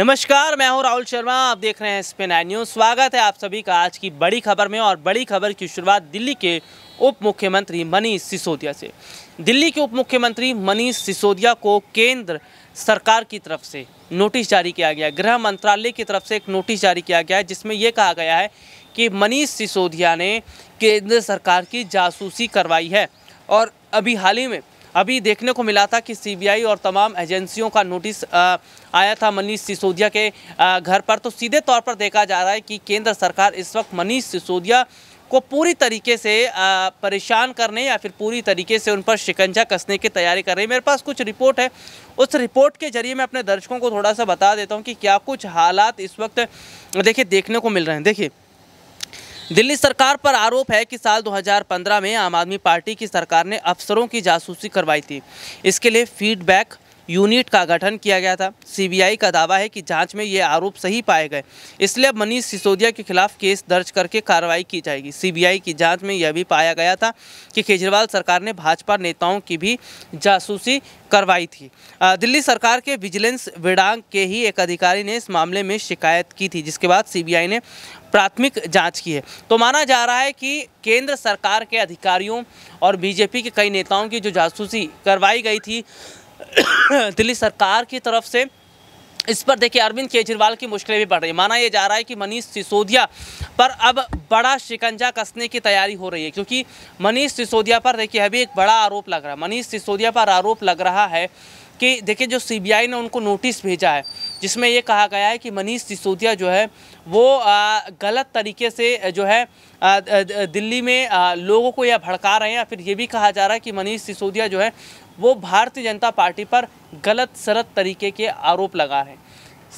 नमस्कार मैं हूं राहुल शर्मा आप देख रहे हैं स्पेन आई न्यूज़ स्वागत है आप सभी का आज की बड़ी खबर में और बड़ी खबर की शुरुआत दिल्ली के उप मुख्यमंत्री मनीष सिसोदिया से दिल्ली के उप मुख्यमंत्री मनीष सिसोदिया को केंद्र सरकार की तरफ से नोटिस जारी किया गया गृह मंत्रालय की तरफ से एक नोटिस जारी किया गया है जिसमें यह कहा गया है कि मनीष सिसोदिया ने केंद्र सरकार की जासूसी करवाई है और अभी हाल ही में अभी देखने को मिला था कि सीबीआई और तमाम एजेंसियों का नोटिस आया था मनीष सिसोदिया के घर पर तो सीधे तौर पर देखा जा रहा है कि केंद्र सरकार इस वक्त मनीष सिसोदिया को पूरी तरीके से परेशान करने या फिर पूरी तरीके से उन पर शिकंजा कसने की तैयारी कर रही है मेरे पास कुछ रिपोर्ट है उस रिपोर्ट के जरिए मैं अपने दर्शकों को थोड़ा सा बता देता हूँ कि क्या कुछ हालात इस वक्त देखिए देखने को मिल रहे हैं देखिए दिल्ली सरकार पर आरोप है कि साल 2015 में आम आदमी पार्टी की सरकार ने अफसरों की जासूसी करवाई थी इसके लिए फीडबैक यूनिट का गठन किया गया था सीबीआई का दावा है कि जांच में ये आरोप सही पाए गए इसलिए मनीष सिसोदिया के खिलाफ केस दर्ज करके कार्रवाई की जाएगी सीबीआई की जांच में यह भी पाया गया था कि केजरीवाल सरकार ने भाजपा नेताओं की भी जासूसी करवाई थी दिल्ली सरकार के विजिलेंस विडांग के ही एक अधिकारी ने इस मामले में शिकायत की थी जिसके बाद सी ने प्राथमिक जांच की है तो माना जा रहा है कि केंद्र सरकार के अधिकारियों और बीजेपी के कई नेताओं की जो जासूसी करवाई गई थी दिल्ली सरकार की तरफ से इस पर देखिए अरविंद केजरीवाल की मुश्किलें भी बढ़ रही माना यह जा रहा है कि मनीष सिसोदिया पर अब बड़ा शिकंजा कसने की तैयारी हो रही है क्योंकि मनीष सिसोदिया पर देखिए अभी एक बड़ा आरोप लग रहा है मनीष सिसोदिया पर आरोप लग रहा है कि देखिए जो सीबीआई ने उनको नोटिस भेजा है जिसमें ये कहा गया है कि मनीष सिसोदिया जो है वो गलत तरीके से जो है दिल्ली में लोगों को यह भड़का रहे हैं या फिर ये भी कहा जा रहा है कि मनीष सिसोदिया जो है वो भारतीय जनता पार्टी पर गलत सलत तरीके के आरोप लगा रहे हैं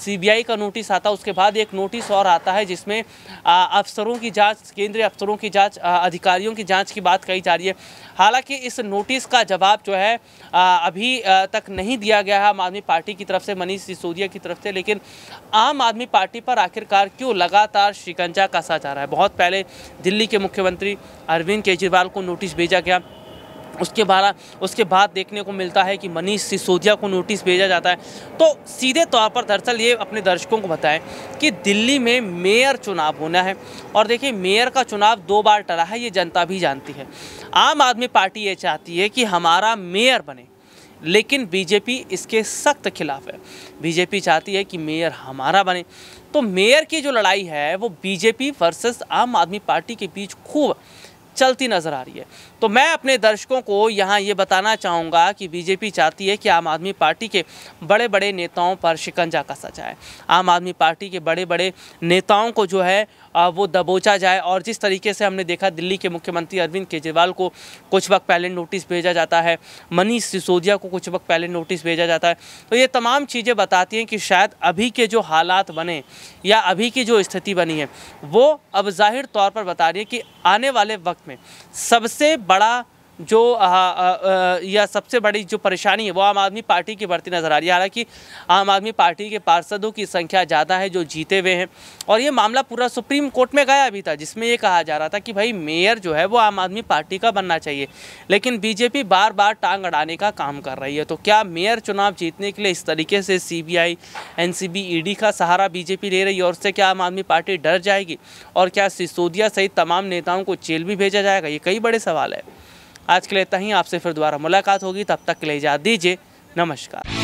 सीबीआई का नोटिस आता उसके बाद एक नोटिस और आता है जिसमें अफसरों की जांच केंद्रीय अफसरों की जांच अधिकारियों की जांच की बात कही जा रही है हालांकि इस नोटिस का जवाब जो है अभी तक नहीं दिया गया है आम आदमी पार्टी की तरफ से मनीष सिसोदिया की तरफ से लेकिन आम आदमी पार्टी पर आखिरकार क्यों लगातार शिकंजा कसा जा रहा है बहुत पहले दिल्ली के मुख्यमंत्री अरविंद केजरीवाल को नोटिस भेजा गया उसके बाद उसके बाद देखने को मिलता है कि मनीष सिसोदिया को नोटिस भेजा जाता है तो सीधे तौर पर दरअसल ये अपने दर्शकों को बताएं कि दिल्ली में मेयर चुनाव होना है और देखिए मेयर का चुनाव दो बार टला है ये जनता भी जानती है आम आदमी पार्टी ये चाहती है कि हमारा मेयर बने लेकिन बीजेपी इसके सख्त खिलाफ है बीजेपी चाहती है कि मेयर हमारा बने तो मेयर की जो लड़ाई है वो बीजेपी वर्सेस आम आदमी पार्टी के बीच खूब चलती नज़र आ रही है तो मैं अपने दर्शकों को यहाँ ये बताना चाहूँगा कि बीजेपी चाहती है कि आम आदमी पार्टी के बड़े बड़े नेताओं पर शिकंजा कसा जाए आम आदमी पार्टी के बड़े बड़े नेताओं को जो है वो दबोचा जाए और जिस तरीके से हमने देखा दिल्ली के मुख्यमंत्री अरविंद केजरीवाल को कुछ वक्त पहले नोटिस भेजा जाता है मनीष सिसोदिया को कुछ वक्त पहले नोटिस भेजा जाता है तो ये तमाम चीज़ें बताती हैं कि शायद अभी के जो हालात बने या अभी की जो स्थिति बनी है वो अब जाहिर तौर पर बता रही है कि आने वाले वक्त में सबसे बड़ा जो आ, आ, आ, या सबसे बड़ी जो परेशानी है वो आम आदमी पार्टी की बढ़ती नज़र आ रही है हालांकि आम आदमी पार्टी के पार्षदों की संख्या ज़्यादा है जो जीते हुए हैं और ये मामला पूरा सुप्रीम कोर्ट में गया भी था जिसमें ये कहा जा रहा था कि भाई मेयर जो है वो आम आदमी पार्टी का बनना चाहिए लेकिन बीजेपी बार बार टांग अड़ाने का काम कर रही है तो क्या मेयर चुनाव जीतने के लिए इस तरीके से C B I N C B E D का सहारा बीजेपी ले रही है और उससे क्या आम आदमी पार्टी डर जाएगी और क्या सिसोदिया सहित तमाम नेताओं को जेल भी भेजा जाएगा ये कई बड़े सवाल है आज के लिए इतना ही आपसे फिर दोबारा मुलाकात होगी तब तक के लिए इजाज़ दीजिए नमस्कार